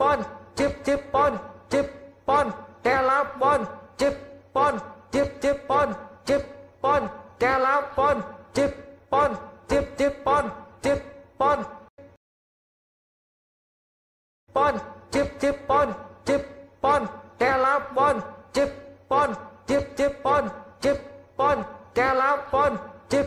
ปอนจิบจิบปอนจิบปอนแก่ละปอนจิบปอนจิบจิบปอนจิบปอนแก่ละปอนจิบปอนจิบจิบปอนจิบปอนปอนจิบจิบปอนจิบปอนแก่ละปอนจิบปอนจิบจิบปอนจิบปอนแต่ละปอนจิบ